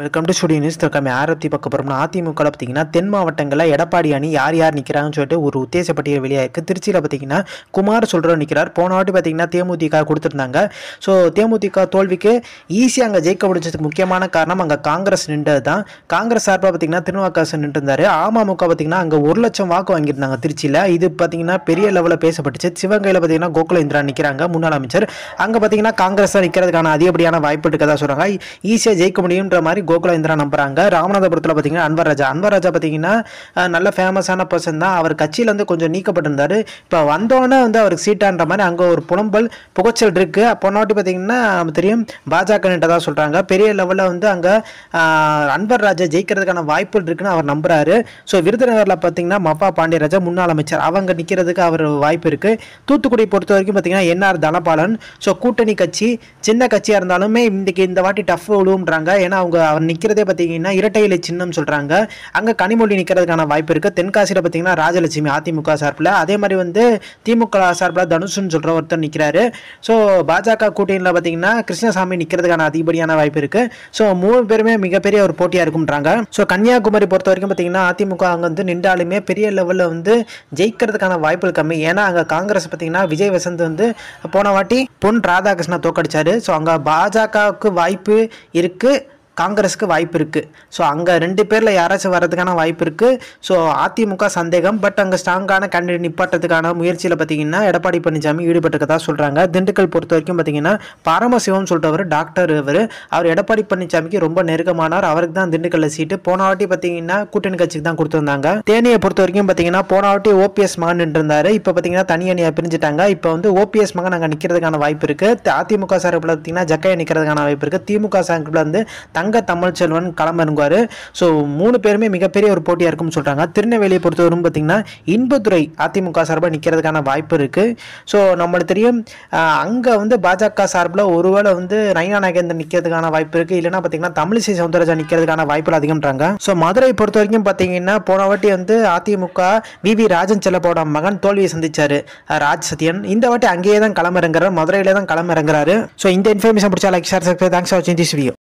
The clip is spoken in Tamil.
வெல்கம் டு ஸ்டுடியோ நியூஸ் திருக்காமி ஆரத்தி பக்கம் போகிறோம்னா அதிமுகவில் பார்த்தீங்கன்னா தென் மாவட்டங்களில் எடப்பாடி அணி யார் யார் நிற்கிறாங்கன்னு சொல்லிட்டு ஒரு உத்தேச பட்டியல் வெளியாயிருக்கு திருச்சியில் பார்த்தீங்கன்னா குமார் சொல்கிற நிற்கிறார் போன வாட்டி பார்த்தீங்கன்னா தேமுதிக கொடுத்துருந்தாங்க ஸோ தேமுதிக தோல்விக்கு ஈஸியாக அங்கே ஜெயிக்க முடிஞ்சதுக்கு முக்கியமான காரணம் அங்கே காங்கிரஸ் நின்றது தான் காங்கிரஸ் சார்பாக பார்த்தீங்கன்னா திருநாவுக்கரசு நின்றுருந்தார் அமமுக பார்த்தீங்கன்னா அங்கே ஒரு லட்சம் வாக்கு வாங்கியிருந்தாங்க திருச்சியில் இது பார்த்தீங்கன்னா பெரிய லெவலில் பேசப்பட்டுச்சு சிவகையில் பார்த்தீங்கன்னா கோகுல இந்திரா நிற்கிறாங்க முன்னாள் அமைச்சர் அங்கே பார்த்தீங்கன்னா காங்கிரஸ் தான் நிற்கிறதுக்கான அதிகப்படியான வாய்ப்பு இருக்கதான் சொல்கிறாங்க ஈஸியாக ஜெயிக்க முடியுன்ற மாதிரி கோகுல இந்திரா நம்புறாங்க ராமநாதபுரத்தில் பார்த்தீங்கன்னா அன்வர் ராஜா அன்வர் ராஜா பார்த்தீங்கன்னா நல்ல ஃபேமஸான பர்சன் தான் அவர் கட்சியிலேருந்து கொஞ்சம் நீக்கப்பட்டிருந்தார் இப்போ வந்தோடனே வந்து அவருக்கு சீட்டான்ற மாதிரி அங்கே ஒரு புலம்பல் புகைச்சல் இருக்குது பொன்னாட்டி பார்த்தீங்கன்னா தெரியும் பாஜக தான் சொல்கிறாங்க பெரிய லெவலில் வந்து அங்கே அன்பர் ராஜா ஜெயிக்கிறதுக்கான வாய்ப்புகள் இருக்குன்னு அவர் நம்புறாரு ஸோ விருதுநகரில் பார்த்தீங்கன்னா மப்பா பாண்டியராஜா முன்னாள் அமைச்சர் அவங்க நிற்கிறதுக்கு அவர் வாய்ப்பு இருக்குது தூத்துக்குடி பொறுத்த வரைக்கும் பார்த்தீங்கன்னா என்ஆர் தனபாலன் ஸோ கூட்டணி கட்சி சின்ன கட்சியாக இருந்தாலுமே இன்றைக்கி இந்த வாட்டி டஃப் விழுவுன்றாங்க ஏன்னா அவங்க அவர் நிற்கிறதே பார்த்தீங்கன்னா இரட்டை இலை சின்னம் சொல்கிறாங்க அங்கே கனிமொழி நிற்கிறதுக்கான வாய்ப்பு இருக்குது தென்காசியில் பார்த்தீங்கன்னா ராஜலட்சுமி அதிமுக சார்பில் அதே மாதிரி வந்து திமுக சார்பில் தனுஷுன்னு சொல்கிற ஒருத்தர் நிற்கிறாரு ஸோ பாஜக கூட்டணியில் பார்த்தீங்கன்னா கிருஷ்ணசாமி நிற்கிறதுக்கான அதிகப்படியான வாய்ப்பு இருக்குது ஸோ மூணு பேருமே மிகப்பெரிய ஒரு போட்டியாக இருக்கும்ன்றாங்க ஸோ கன்னியாகுமரி பொறுத்த வரைக்கும் பார்த்தீங்கன்னா அதிமுக அங்கே வந்து நின்றாலுமே பெரிய லெவலில் வந்து ஜெயிக்கிறதுக்கான வாய்ப்புகள் கம்மி ஏன்னா அங்கே காங்கிரஸ் பார்த்தீங்கன்னா விஜய் வசந்த் வந்து போன வாட்டி பொன் ராதாகிருஷ்ணன் தோக்கடிச்சாரு ஸோ அங்கே பாஜகவுக்கு வாய்ப்பு இருக்குது காங்கிரஸுக்கு வாய்ப்பு இருக்குது ஸோ அங்கே ரெண்டு பேரில் யாராச்சும் வர்றதுக்கான வாய்ப்பு இருக்குது ஸோ அதிமுக சந்தேகம் பட் அங்கே ஸ்ட்ராங்கான கேண்டிடேட் நிப்பாட்டத்துக்கான முயற்சியில் பார்த்தீங்கன்னா எடப்பாடி பழனிசாமி ஈடுபட்டுக்கதான் சொல்கிறாங்க திண்டுக்கல் பொறுத்த வரைக்கும் பார்த்தீங்கன்னா பரமசிவம் சொல்கிறவர் டாக்டர் இவர் அவர் எடப்பாடி பழனிசாமிக்கு ரொம்ப நெருக்கமானார் அவருக்கு தான் திண்டுக்கல்ல சீட்டு போன வாட்டி பார்த்தீங்கன்னா கூட்டணி கட்சிக்கு தான் கொடுத்துருந்தாங்க தேனியை பொறுத்த வரைக்கும் பார்த்தீங்கன்னா போன வாட்டி ஓபிஎஸ் மகன் இருந்தார் இப்போ பார்த்தீங்கன்னா தனி அணியாக பிரிஞ்சுட்டாங்க இப்போ வந்து ஓபிஎஸ் மகன் அங்கே நிற்கிறதுக்கான வாய்ப்பு இருக்குது அதிமுக சார்பில் பார்த்தீங்கன்னா ஜக்கையை நிற்கிறதுக்கான வாய்ப்பு இருக்குது திமுக சார்பில் வந்து தங்க தங்க தமிழ்ச்செல்வன் களமிறங்குவார் ஸோ மூணு பேருமே மிகப்பெரிய ஒரு போட்டியாக இருக்கும்னு சொல்கிறாங்க திருநெல்வேலியை பொறுத்தவரைக்கும் பார்த்திங்கன்னா இன்பத்துறை அதிமுக சார்பாக நிற்கிறதுக்கான வாய்ப்பு இருக்குது ஸோ நம்மளுக்கு தெரியும் அங்கே வந்து பாஜக சார்பில் ஒருவேளை வந்து நயினா நாகேந்திரன் நிற்கிறதுக்கான வாய்ப்பு இருக்குது இல்லைனா பார்த்திங்கன்னா தமிழிசை சவுந்தரராஜா நிற்கிறதுக்கான வாய்ப்புகள் அதிகம்ன்றாங்க ஸோ மதுரை பொறுத்த வரைக்கும் பார்த்திங்கன்னா போன வாட்டி வந்து அதிமுக வி வி ராஜன் செல்லப்போட மகன் தோல்வியை சந்தித்தார் ராஜ் சத்யன் இந்த வாட்டி அங்கேயே தான் களமிறங்குறாரு மதுரையிலே தான் களமிறங்குறாரு ஸோ இந்த இன்ஃபர்மேஷன் பிடிச்சா like share subscribe thanks for வாட்சிங் திஸ் வீடியோ